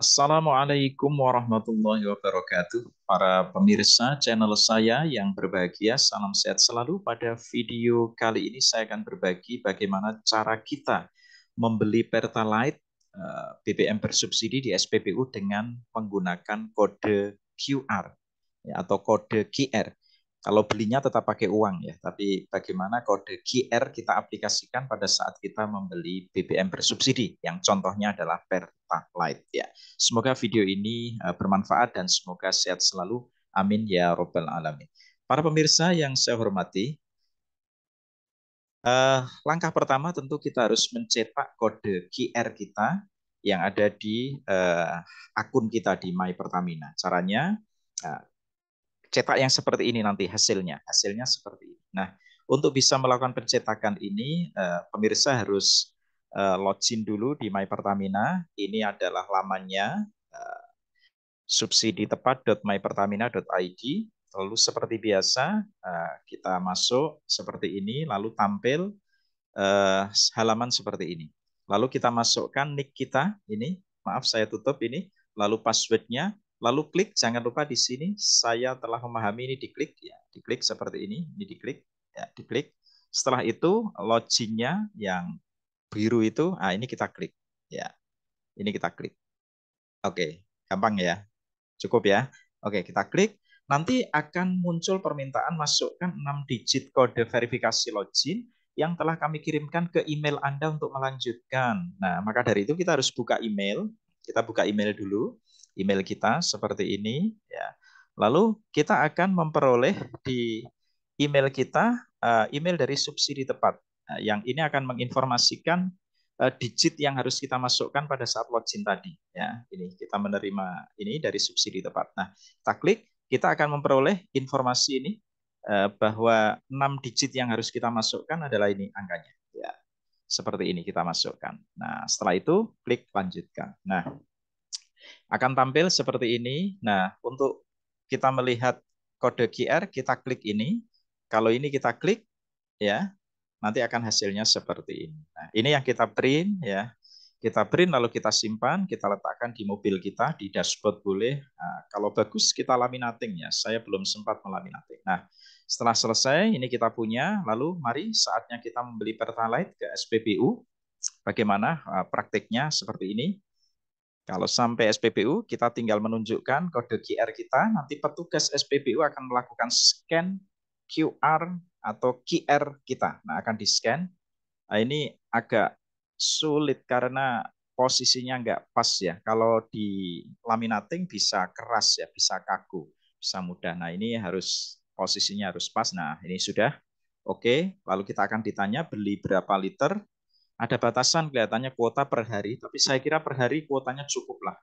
Assalamualaikum warahmatullahi wabarakatuh. Para pemirsa channel saya yang berbahagia, salam sehat selalu. Pada video kali ini saya akan berbagi bagaimana cara kita membeli Pertalite eh, BBM bersubsidi di SPBU dengan menggunakan kode QR ya, atau kode QR. Kalau belinya tetap pakai uang ya, tapi bagaimana kode QR kita aplikasikan pada saat kita membeli BBM bersubsidi, yang contohnya adalah Pertalite ya. Semoga video ini eh, bermanfaat dan semoga sehat selalu. Amin ya robbal alamin. Para pemirsa yang saya hormati, eh, langkah pertama tentu kita harus mencetak kode QR kita yang ada di eh, akun kita di My Pertamina. Caranya cetak yang seperti ini nanti hasilnya. Hasilnya seperti ini. Nah, untuk bisa melakukan pencetakan ini, eh, pemirsa harus eh, login dulu di My Pertamina. Ini adalah lamannya eh, subsidi tepat.mypertamina.id. Lalu seperti biasa, eh, kita masuk seperti ini, lalu tampil halaman seperti ini. Lalu kita masukkan nick kita ini. Maaf, saya tutup ini. Lalu passwordnya lalu klik jangan lupa di sini saya telah memahami ini diklik ya diklik seperti ini ini diklik ya diklik setelah itu loginnya yang biru itu ah ini kita klik ya ini kita klik oke gampang ya cukup ya oke kita klik nanti akan muncul permintaan masukkan 6 digit kode verifikasi login yang telah kami kirimkan ke email Anda untuk melanjutkan. Nah, maka dari itu kita harus buka email. Kita buka email dulu email kita seperti ini ya. Lalu kita akan memperoleh di email kita eh, email dari subsidi tepat nah, yang ini akan menginformasikan eh, digit yang harus kita masukkan pada saat login tadi ya. Ini kita menerima ini dari subsidi tepat. Nah, kita klik kita akan memperoleh informasi ini eh, bahwa 6 digit yang harus kita masukkan adalah ini angkanya ya. Seperti ini kita masukkan. Nah, setelah itu klik lanjutkan. Nah, akan tampil seperti ini. Nah, untuk kita melihat kode QR, kita klik ini. Kalau ini kita klik, ya, nanti akan hasilnya seperti ini. Nah, ini yang kita print, ya. Kita print lalu kita simpan, kita letakkan di mobil kita, di dashboard boleh. Nah, kalau bagus kita laminating ya. Saya belum sempat melaminating. Nah, setelah selesai, ini kita punya. Lalu mari saatnya kita membeli Pertalite ke SPBU. Bagaimana eh, praktiknya seperti ini. Kalau sampai SPBU, kita tinggal menunjukkan kode QR kita, nanti petugas SPBU akan melakukan scan QR atau QR kita. Nah, akan di-scan. Nah, ini agak sulit karena posisinya nggak pas ya. Kalau di laminating bisa keras ya, bisa kaku, bisa mudah. Nah, ini harus posisinya harus pas. Nah, ini sudah. Oke, lalu kita akan ditanya beli berapa liter, ada batasan kelihatannya kuota per hari, tapi saya kira per hari kuotanya cukup lah,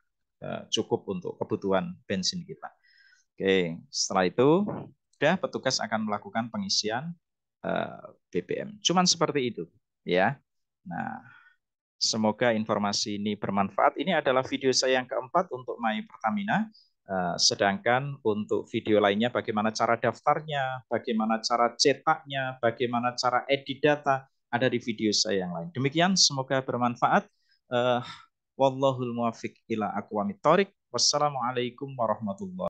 eh, cukup untuk kebutuhan bensin kita. Oke, setelah itu sudah petugas akan melakukan pengisian eh, BBM. Cuman seperti itu, ya. Nah, semoga informasi ini bermanfaat. Ini adalah video saya yang keempat untuk My Pertamina. Eh, sedangkan untuk video lainnya, bagaimana cara daftarnya, bagaimana cara cetaknya, bagaimana cara edit data, ada di video saya yang lain. Demikian semoga bermanfaat. Uh, wallahul muwafiq ila aqwamit thoriq. Wassalamualaikum warahmatullahi